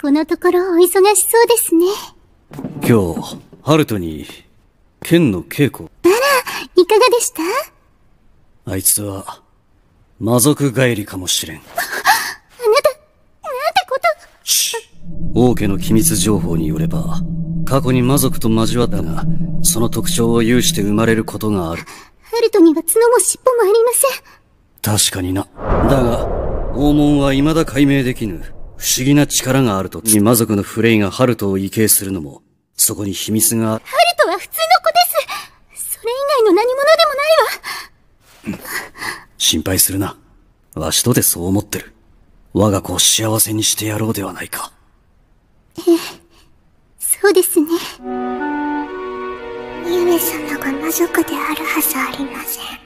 このところお忙しそうですね。今日、ハルトに、剣の稽古。あら、いかがでしたあいつは、魔族帰りかもしれん。あなた、なんてこと王家の機密情報によれば、過去に魔族と交わったが、その特徴を有して生まれることがある。ハルトには角も尻尾もありません。確かにな。だが、黄門は未だ解明できぬ。不思議な力があるとに魔族のフレイがハルトを畏敬するのも、そこに秘密が。ハルトは普通の子です。それ以外の何者でもないわ。心配するな。わしとてそう思ってる。我が子を幸せにしてやろうではないか。ええ、そうですね。夢様が魔族であるはずありません。